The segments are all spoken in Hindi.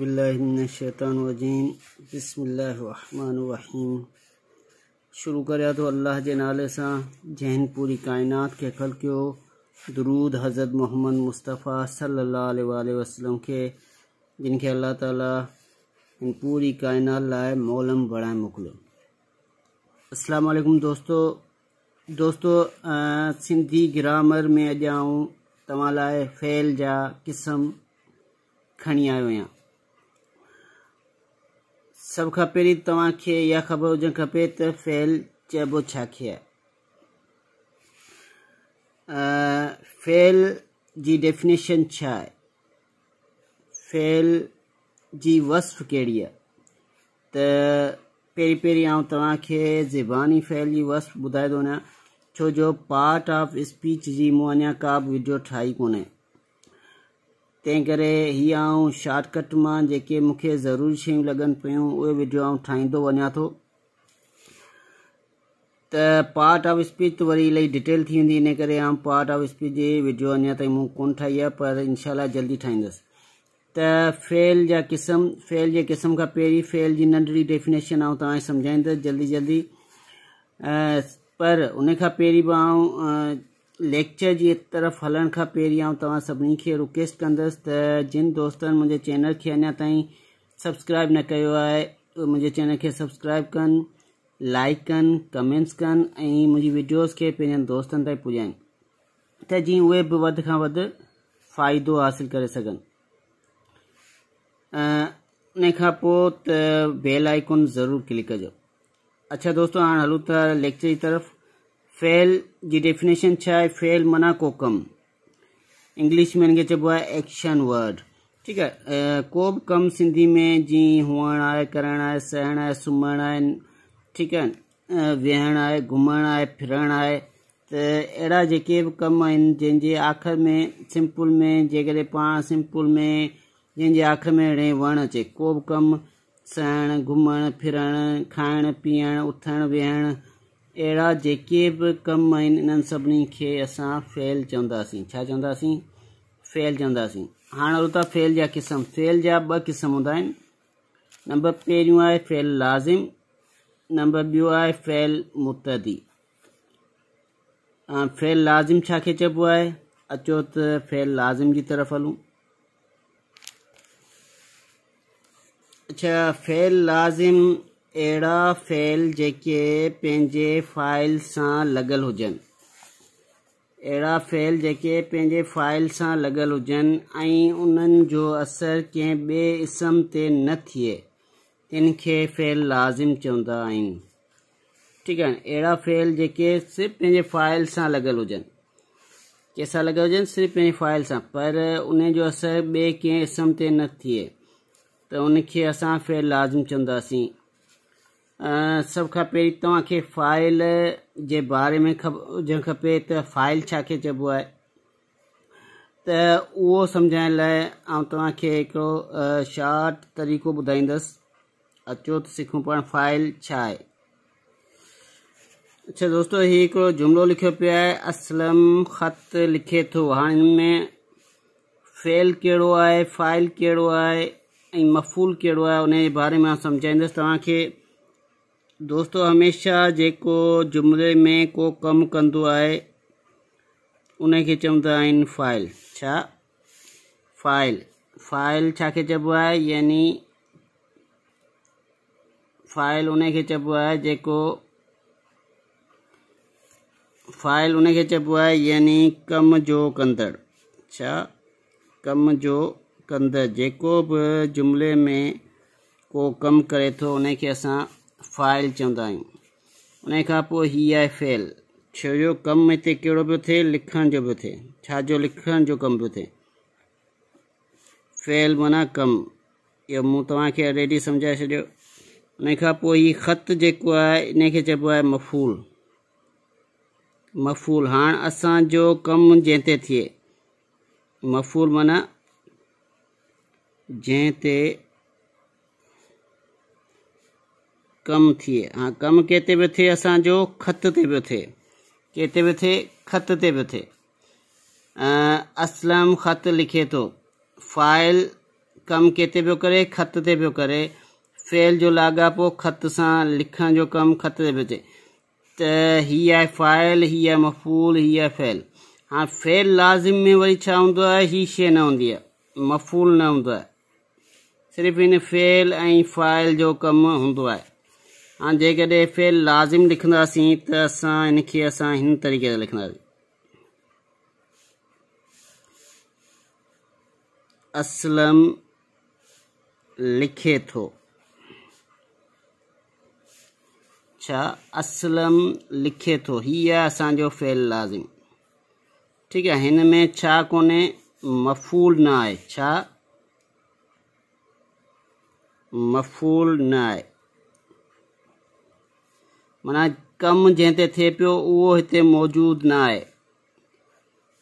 বিসমিল্লাহির রহমানির রহিম বিলাল নে শয়তান ওয়াজিন বিসমিল্লাহির রহমানির রহিম শুরু করি আদো আল্লাহ জিনালসা জেন پوری কাইनात কে খলক কে দরুদ হযরত মুহাম্মদ মুস্তাফা সাল্লাল্লাহু আলাইহি ওয়াসাল্লাম কে جن কে আল্লাহ তাআলা ইন پوری কাইনা লাই مولম বড়া মুক্লম আসসালামু আলাইকুম দোস্তো দোস্তো সিন্ধি গ্রামার মে আ যাও তমালা ফেল যা কসম খনি আয়া सभु खपे थी तव्हांखे इहा ख़बर हुजणु खपे त फेल चइबो छा खे फेल जी डेफिनेशन छा आहे फेल जी वस्फ कहिड़ी आहे त पहिरीं पहिरीं आउं तव्हांखे ज़बानी फेल जी वस्फ ॿुधाए थो छो जो पार्ट ऑफ स्पीच जी मूं का भी वीडियो ठाही कोन्हे तंहिं करे हीअ शॉर्टकट मां जेके मूंखे ज़रूरी शयूं लॻनि पियूं उहे वीडियो आउं ठाहींदो वञा थो त पार्ट ऑफ स्पीच वरी इलाही डिटेल थी वेंदी इन करे आउं पार्ट ऑफ स्पीच जी वीडियो अञा ताईं मूं कोन ठाही आहे पर इनशाला जल्दी ठाहींदुसि त फेल जा क़िस्म फेल जे क़िस्म खां पहिरीं फेल जी नंढड़ी डेफिनेशन आं तव्हांखे सम्झाईंदुसि जल्दी जल्दी पर उनखां पहिरीं बि आउं लेक्चर की तरफ़ हलण का पहिरियां आउं तीन के रिक्वेस्ट कस त जिन दोस्त मुझे चैनल के अना तब्सक्राइब न कयो आहे मुझे चैनल के सब्सक्राइब कन लाइक कन कमेंट्स कन ऐं वीडियोस के पे दोस्त ताईं पुॼाइनि त फायद हासिल कर वधि खां उन बेल आइकॉन जरूर क्लिक कजो अच्छा दोस्तों हाँ हलूँ तो लेक्चर की तरफ़ फेल है फेल मना को कम इंग्लिश में इनके चबुआ एक्शन वर्ड ठीक है भी कम सिंधी में जी हुआ है करण है सहण है सुम्हणु है ठीक है वेहण है घुम है फिरणु है तो अड़ा जेके भी कम आहिनि आख़िर में सिंपल में जैसे पा सिंपल में जंहिंजे आख़िर में रे वण अचे को भी कम सहण घुम फिर खाण पीण उथण वेहण अड़ा जेके बि कम आहिनि इन्हनि सभिनी खे असां फेल चवंदासीं छा चवंदासीं फेल चवंदासीं हाणे हलूं था फेल जा क़िस्म फेल जा ॿ क़िस्म हूंदा नंबर पहिरियों आहे फेल लाज़िम नंबर बो आहे फेल मुतदी फेल लाज़िम छा खे अचो तो फेल लाज़िम की तरफ़ हलूँ अच्छा फेल लाज़िम अड़ा फैल जेके पंहिंजे फाइल सां लॻल हुजनि अहिड़ा फैल जेके पंहिंजे फाइल से लगल हुजन ऐं उन्हनि जो असरु कंहिं ॿिए इस्म ते न थिए इन फैल लाज़िम चवंदा आहिनि ठीकु आहे अहिड़ा फैल जेके सिर्फ़ु पंहिंजे फाइल से लगल हुजन कैसा लगल हुजनि सिर्फ़ु पंहिंजे फाइल से पर उन जो असरु ॿिए कंहिं इस्म ते न थिए तो उनखे असां फैल लाज़िम चवंदासीं सब सभु खपे तव्हांखे तो फाइल जे बारे में खब हुजणु खपे त तो फाइल छाखे चइबो आहे त उहो सम्झाइण लाइ आउं शॉर्ट तरीक़ो ॿुधाईंदसि अचो तो सिखूं पाण फाइल छा अच्छा दोस्तों हीउ हिकिड़ो जुमिलो लिखियो पियो आहे असलम ख़त लिखे तो हाँ हिन में फेल कड़ो आहे फाइल कड़ो है मफ़ूल कड़ो है उन बारे में मां सम्झाईंदुसि तव्हांखे दोस्तों हमेशा जेको जुमले में को कम कंदो आहे चवंदा फाइल छा फाइल फाइल छाखे चइबो आहे यानी फाइल उनखे चइबो आहे जेको फाइल उनखे चइबो यानि यानी कम जो कदड़ छा कम जो कदड़ जेको भी जुमले में को कम करे तो उन्हें अस फ़ाइल चवंदा उन फेल छो जो कमु हिते कहिड़ो पियो लिखण जो पो थे छाजो लिखण जो कम पो थे फेल माना कम यो तेडी समझा ऑलरेडी सम्झाए उन ख़त जो है इन चब मफ़ूल मफ़ूल हाँ असो कम जैते थिए मफ़ूल माना जैते कम थिए हाँ कम कहते पे थे असो ख़त ते पे थे कहते पे थे ख़त ते पे थे असलम ख़त लिखे तो फ़ाइल कम कहते पो करे ख़त ते पियो करे फेल जो लागापो ख़त से लिखण जो कम ख़त ते पे थे त हीअ फ़ाइल हीअ है मफ़ूल हीअ है फ़ैल हाँ फ़ैल लाज़िम में वही हों हूंदो आहे न हूंदी मफ़ूल न हों सिर्फ इन फ़ेल फ़ाइल जो कम हों ऐं हाँ, जेकॾहिं फेल लाज़िम लिखासी त असां हिनखे असां हिन तरीक़े से लिखा असलम लिखे थो अच्छा, असलम लिखे थो हीअ असो असांजो फेल लाज़िम ठीक है हिन में मफ़ूल न आहे मफ़ूल न आहे माना कमु जंहिं ते थिए पियो उहो हिते मौजूदु न आहे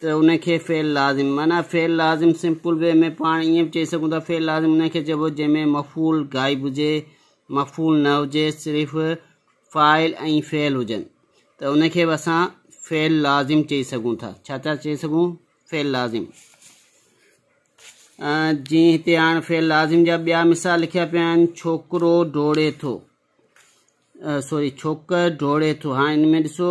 त उनखे फेल लाज़िम माना फेल लाज़िम सिंपल वे में पाण इअं बि चई सघूं था फेल लाज़िम इन खे चइबो जंहिंमें मफ़ूल गाइबु हुजे मफ़ूल न हुजे सिर्फ़ु फाइल ऐं फेल हुजनि त उनखे बि असां फेल लाज़िम चई सघूं था छा था चई सघूं फेल लाज़िम जीअं हिते हाणे फेल लाज़िम जा ॿिया मिसाल लिखिया पिया आहिनि छोकिरो ढोड़े थो sorry choker dore to hain medso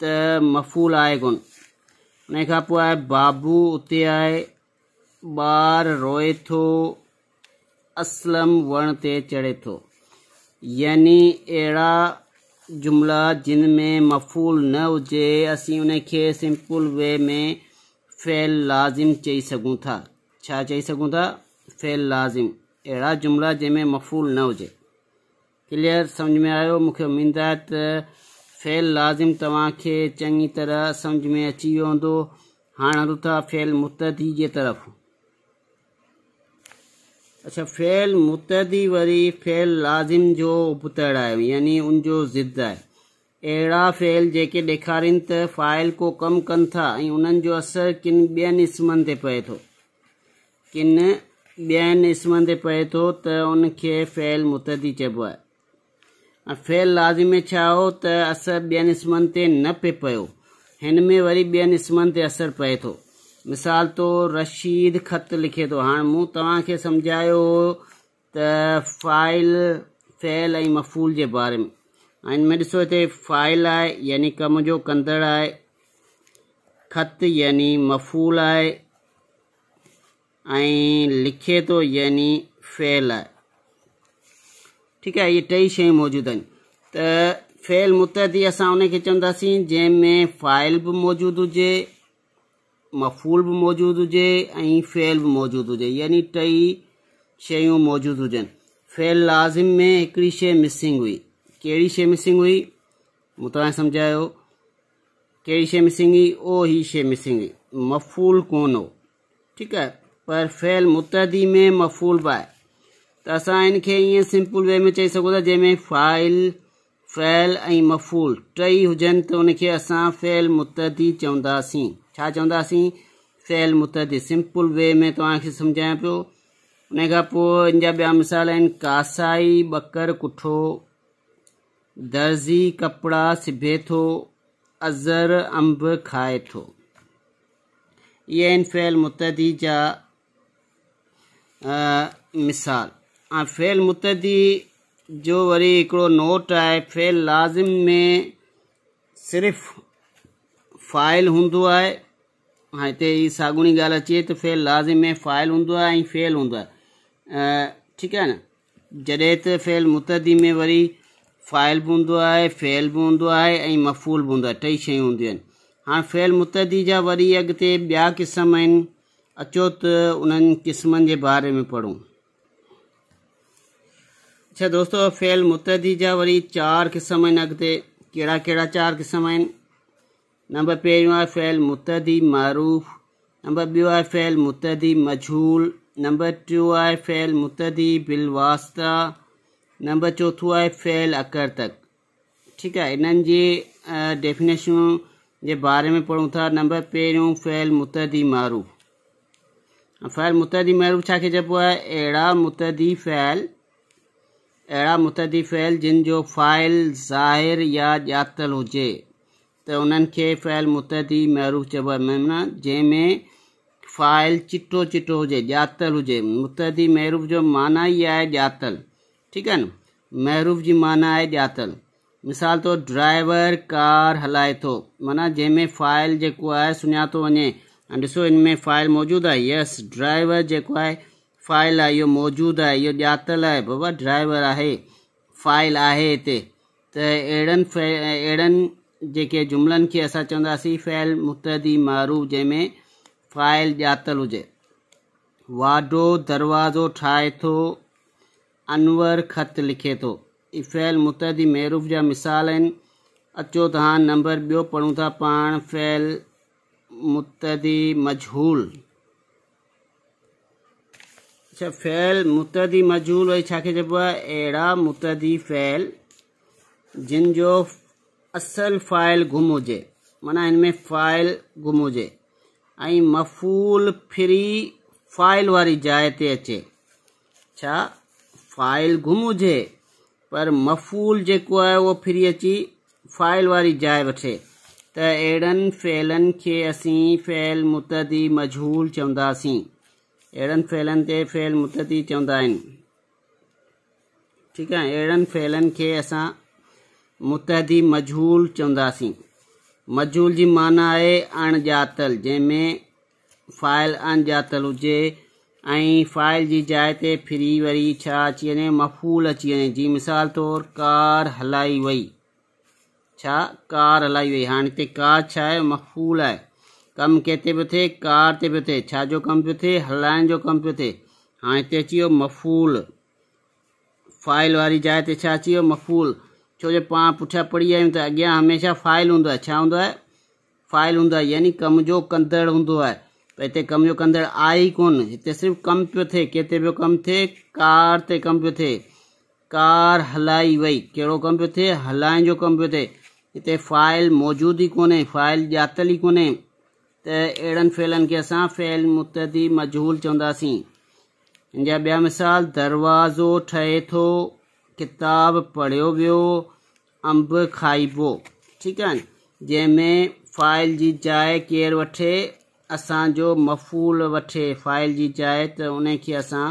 the maful aigon ne ka pu ai babu utte ai बार रोए तो असलम वर्ण ते चढ़े तो यानी अहिड़ा जुमला जिन में मफ़ूल न हुजे असीं उन खे सिंपल वे में फेल लाज़िम चई सघूं था छा चई सघूं था फ़ैल लाज़िम अड़ा जुमला जंहिंमें मफ़ूल न हुजे क्लियर समझ में आयो मुख्य उम्मीद त फेल लाज़िम तव्हांखे चंगी तरह समझ में अची वो हूंदो हाणे था फेल मुतदी के तरफ़ अच्छा फेल मुतदी वरी फेल लाज़िम जो पुतड़ आहे यानी उनजो ज़िद है अड़ा फेल जेके ॾेखारीनि त फ़ाइल को कम कन था उन असर जो किन बेन इसम ते पे तो किन बेन इस्म ते पे तो उन फेल मुतदी चबो है फेल लाज़िम चाहियो तो असर बेन इसमन ते न पे पियो में वरी बेन इसमन से असर पे तो मिसाल तो रशीद ख़त लिखे तो हाँ मु तव्हांखे त फाइल फैल ऐं मफ़ूल के बारे में इनमें हिन में फाइल है यानी कम जो कंदड़ है ख़त यानी मफ़ूल है लिखे तो यानी फैल है ठीक है ये टई शौजूद मौजूदु आहिनि त फेल मुतहदी अस उनखे चवंदासीं जैमें फाइल भी मौजूद हुजे मफ़ूल भी मौजूद हुजे फेल भी मौजूद हुए यानी टई शौजूद मौजूदु हुजनि फेल लाज़िम में एक शे मिसिंग हुई कड़ी शे मिसिंग हुई मुत तव्हांखे कड़ी शे मिसिंग हुई ओ ही शे मिसिंग हुई मफ़ूल को ठीक है पर फेल मुतहदी में मफ़ूल भी तो असां हिन सिंपल वे में चई सघूं जैमें जंहिंमें फाइल फैल ऐं मफ़ूल टई हुजनि तो उनके अस फैल मुतदी चवंदासीं छा फैल मुतदी सिंपल वे में तझाया पो उन खां मिसाल कासाई बकर कुठो दर्ज़ी कपड़ा सिबे तो अज़र अंब खाए तो इहे आहिनि फैल मुतदी जा मिसाल फ़ेल मुतदी जो वरी नोट है फ़ेल लाज़िम में सिर्फ़ फ़ाइल हूंदो आहे हा हिते ई साॻुणी ॻाल्हि अचे त फ़ेल लाज़िम में फ़ाइल हूंदो आहे ऐं फ़ेल हूंदो आहे ठीकु न जॾहिं त फ़ेल मुतदी में वरी फ़ाइल भी हूंदो आहे फ़ेल भी हूंदो आहे ऐं मफ़ूल बि हूंदो आहे टई शयूं हूंदियूं आहिनि फ़ेल मुतदी जा वरी अॻिते ॿिया क़िस्म अचो तो उन्हें किस्म के बारे में पढ़ूं अच्छा दोस्तों फेल मुतदीजा वरी चार किस्म अगते अॻिते कड़ा चार किस्म नंबर पे फेल मुतदी मारूफ़ नंबर बो आहे फेल मुतदी मजहूल नंबर टू है फेल मुतदी बिलवास्ता नंबर चौथो आहे फेल अकर तक ठीक है इन जी डेफिनेशन के बारे में पढ़ू था नंबर पे फेल मुतदी मारूफ़ फ़ैल मुतदी मारूफ़ छा चब अड़ा मुतदी फ़ैल अड़ा मुतदी फ़ैल जिन जो फ़ाइल ज़ाहिर या ॼातल हुए तो उन्हनि फ़ैल मुतदी महरूफ़ चब जैमें फ़ाइल चिट्टो चिटो हुजे ॼातल हुजे महरूफ़ जो माना ही है जातल ठीक है न महरूफ़ जी माना है जातल मिसाल तो ड्राइवर कार हलए तो माना जैमें फ़ाइल जो है सुना तो वे ॾिसो फ़ाइल मौजूद है यस ड्राइवर जो है फ़ाइल है यो मौजूद है यो जातल है बाबा ड्राइवर है फ़ाइल है हिते त अहिड़नि फे अहिड़नि जेके जुमलनि के अस चवंदासीं फ़ैल मुतदी मारू जैमें फ़ाइल ॼातल हुए वाडो दरवाज़ो ठाए तो अनवर ख़त लिखे तो ई फ़ैल मुतदी मेरूफ जहा मिसाल अचो तंबर बो पढ़ू था पा फ़ैल मुतदी मजहूल अच्छा फैल मुतदी मजूल वही छाके जब एड़ा मुतदी फैल जिन जो असल फाइल गुम हुजे माना इनमें फाइल गुम हुजे मफ़ूल फ्री फाइल वाली जाए ते अचे अच्छा फाइल गुम हुजे पर मफ़ूल जो है वो फ्री अची फाइल वाली जाए वे तो अड़न फैलन के असी फैल मुतदी मजहूल चवंदी अहिड़नि फेलनि ते फेल मुतदी चवंदा आहिनि ठीकु आहे अहिड़नि फेलनि खे असां मुतदी मजहूल चवंदासीं मजहूल जी माना आहे अणॼातल जंहिंमें फाइल अणॼातल हुजे ऐं फाइल जी जाइ ते फिरी वरी छा अची वञे मफ़ूल अची वञे जीअं मिसाल तौरु कार हलाई वई छा कार हलाई वई हाणे हिते कार छा आहे मफ़ूल आहे कम कहते पे थे कारते पे थे छा जो कम पे थे हलाइण जो कम पे थे हाँ हिते अची वियो मफ़ूल फाइल वारी जाए ते छा अची वियो मफ़ूल छो जो पाण पुठियां पढ़ी आहियूं त अॻियां हमेशह फाइल हूंदो आहे छा हूंदो आहे फाइल हूंदो आहे यानी कम जो कंदड़ हूंदो आहे पर हिते कम जो कंदड़ आहे ई कोन हिते सिर्फ़ु कमु पियो थिए किथे पियो कमु थिए कार ते कमु पियो थिए कार हलाई वई कहिड़ो कमु पियो थिए हलाइण जो कमु पियो थिए हिते फाइल मौजूदु ई कोन्हे फाइल ॼातल ई कोन्हे त अहिड़नि फ़ेलनि खे असां फ़ेल मुतदी मजहूल चवंदासीं हिन जा मिसाल दरवाज़ो ठहे थो किताब पढ़ियो वियो अंब खाइबो ठीक है जैमें फ़ाइल जी जाए केर वठे असो मफ़ूल वे फ़ाइल जी जाए तो उन्हें खे असां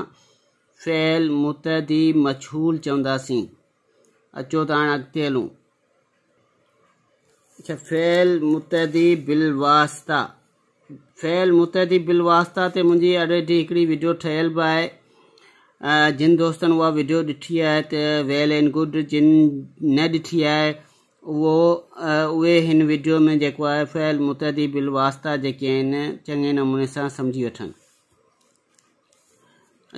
फ़ैल मुतदी मछूल चवंदासीं अचो त हाणे अॻिते हलूं अच्छा फ़ैल मुतदी बिल वास्ता फ़ैल मुतहदी बिलवास्ता ते मुंहिंजी अॼु जी हिकिड़ी वीडियो ठहियलु आहे जिन दोस्त वह वीडियो दिखी है तो वेल एंड गुड जिन न दिखी है वो उहे वीडियो में जो है फ़ैल मुतहदी बिलवास्ता जेके आहिनि चङे नमूने से समझी वन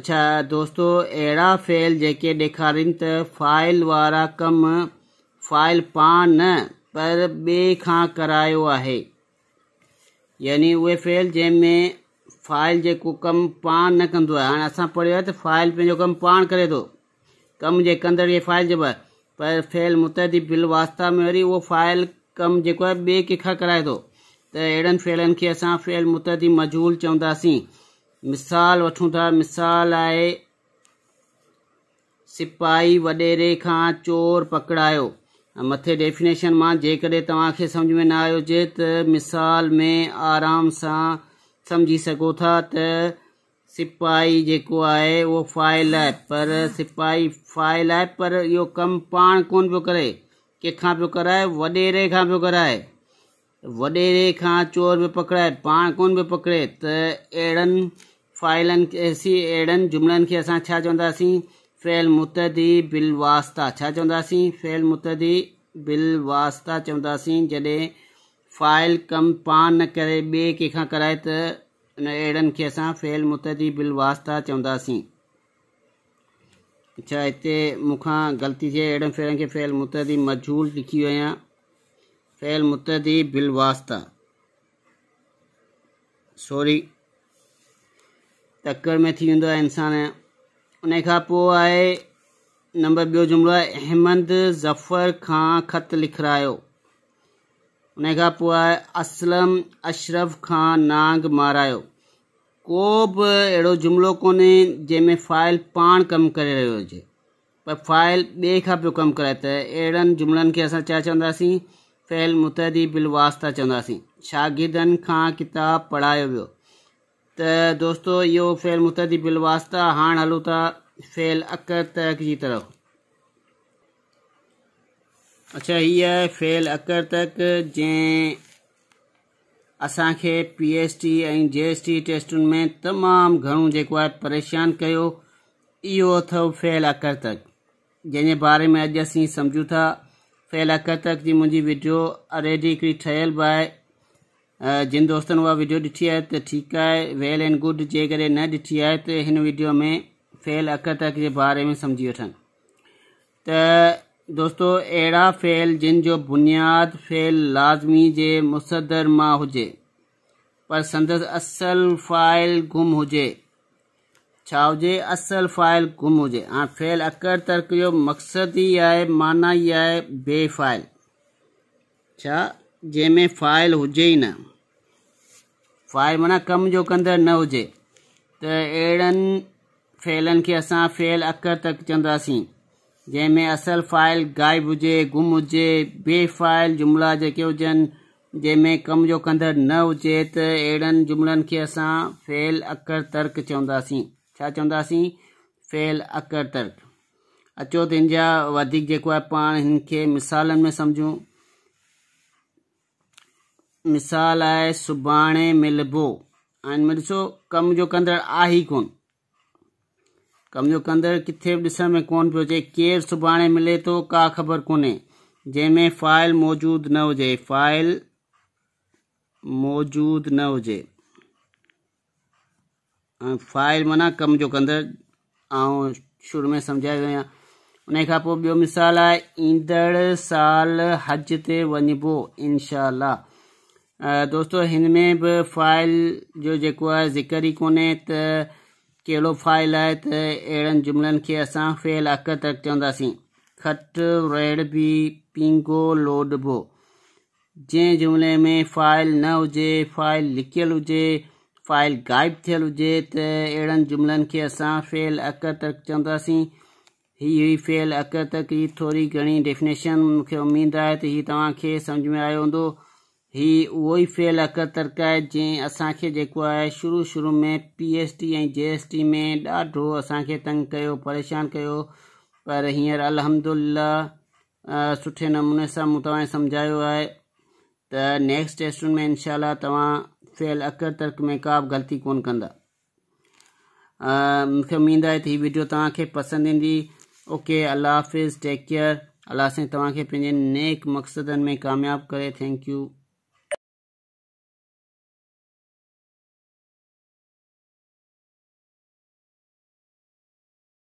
अच्छा दोस्तों अड़ा फ़ैल जो दिखारन त फ़ाइल वारा कम फ़ाइल पा न पर बे खां करायो आहे यानी उहे फेल जैमें फाइल जो कम पान न कंदो आहे हाणे असां पढ़ियो आहे त फाइल पंहिंजो कमु पाण करे तो कम जे कंदड़ ये फाइल जब पर फेल मुतदी बिल वास्ता में वरी वो फाइल कम जो है बे कंखा कराए तो अड़न अहिड़नि के अस फेल मुतदी मजूल चवंदी मिसाल वठूं था मिसाल है सिपाही वडेरे का चोर पकड़ाया मथे डेफिनेशन में जेकॾहिं तव्हांखे समझ में न आयो हुजे त मिसाल में आराम से समझी सको था त सिपाही जो है वो फाइल है पर सिपाही फाइल है पर यो कम पान को पियो करे कंहिंखां पो कराए वडेरे का पो कराए वडेरे का चोर पे पकड़ाए पान को पकड़े तो अड़न फाइलन फाइलनि खे जुमलन के जुमिलनि खे फ़ेल मुतदी बिल वास्ता छा चवंदासीं फ़ेल मुतदी बिल वास्ता चवंदासीं जॾहिं फ़ाइल कमु पान न करे ॿिए कंहिंखां कराए त उन अहिड़नि खे असां फ़ेल मुतदी बिल वास्ता चवंदासीं अच्छा हिते मूंखां ग़लती थिए अहिड़नि फ़ेरनि खे फ़ेल मुतदी मजहूल लिखी वियो आहियां फ़ेल मुतदी बिल वास्ता सॉरी तकड़ में थी वो इंसान इंसानु उन खां पोइ आहे नंबर ॿियो जुमिलो आहे अहमद ज़फर खां ख़त लिखायो उन खां पोइ आहे असलम अशरफ खां नांग मारायो को बि अहिड़ो जुमिलो कोन्हे जंहिंमें फाइल पाण कमु करे रहियो हुजे पर फ़ाइल ॿिए खां पियो कमु कराए त अहिड़नि जुमिलनि खे असां छा चवंदासीं फहिल मुतहदी बिलवाज़ था चवंदासीं शागिर्दनि खां किताबु पढ़ायो वियो तो दोस्तों यो फेल मुतदी बिलवास्ता हाँ हलूँ था फेल अकर तक जी तरफ अच्छा ही है फेल अकर तक जंहिं असांखे पी एस टी ऐं जी एस टी टेस्टुनि में तमाम घणो जेको आहे परेशान कयो इहो अथव फेल अकर तक जैसे बारे में अज असीं सम्झूं था फेल अकर तक की मुझी वीडियो ऑलरेडी ठयल ठहियलु बि जिन दोस्तों वह वीडियो दिखी है तो ठीक है वेल एंड गुड जे करे न दिखी है तो इन वीडियो में फेल अकर तक के बारे में समझी वन त अड़ा फेल जिन जो बुनियाद फेल लाज़मी जे मुसदर मां हो पर संदसि असल फाइल गुम हो छा असल फाइल गुम हो हाणे फेल अकर तर्क जो ही है माना ही है बेफ़ाइल जंहिंमें फ़ाइल हुजे ही न फ़ाइल माना कम जो कंदड़ न हुजे त अहिड़नि फ़ेलनि खे असां फ़ेल अकर तक चवंदासीं जंहिंमें असल फ़ाइल गायब हुए गुम हो बेफ़ाइल जुमिला जेके हुजनि जंहिंमें कम जो कंदड़ न हुजे त अहिड़नि जुमिलनि खे असां फ़ेल अकर तर्क चवंदासीं छा चवंदासीं फ़ेल अकर तर्क अचो तो हिन जा वधीक जेको आहे पाण में समझू मिसाल आहे सुबाने मिलबो में ॾिसो कम जो कंदड़ आ ही कोन कम जो कंदड़ किथे बि में कोन पियो जे केर सुबाने मिले तो का ख़बर कोने जे में फाइल मौजूद न हो जे फाइल मौजूद न हो जे फाइल माना कम जो कंदड़ आ शुरू में सम्झाए वियो आहियां उन मिसाल आहे ईंदड़ साल हज ते वञिबो इंशाल्लाह दोस्तो हिन में बि फाइल जो जेको आहे ज़िकर ई कोन्हे त कहिड़ो फाइल आहे त अहिड़नि जुमिलनि खे असां फेल अख तक चवंदासीं खट रेड़ बि पींगो लोडबो जंहिं जुमिले में फाइल न हुजे फाइल लिकियलु हुजे फाइल ग़ाइब थियलु हुजे त अहिड़नि जुमिलनि खे असां फेल अख तक चवंदासीं हीअ इहे फेल अख तक ई थोरी घणी डेफिनेशन मूंखे उमेदु आहे त हीअ तव्हांखे समुझ में आयो हूंदो हीअ उहो ई फेल अक तर्क आहे जंहिं असांखे जेको आहे शुरू शुरू में पी एस टी ऐं जे एस टी में ॾाढो असांखे तंग कयो परेशान कयो पर हींअर अलहमदुल्ला सुठे नमूने सां मूं तव्हांखे सम्झायो आहे त नेक्स्ट टेस्टुनि में इनशाला तव्हां फेल अकर तर्क में का बि ग़लती कोन कंदा मूंखे उमेद आहे त हीअ वीडियो तव्हांखे पसंदि ईंदी ओके अलाह हाफ़िज़ टेक केयर अलाह साईं तव्हांखे पंहिंजे नेक मक़सदनि में कामयाबु करे थैंक यू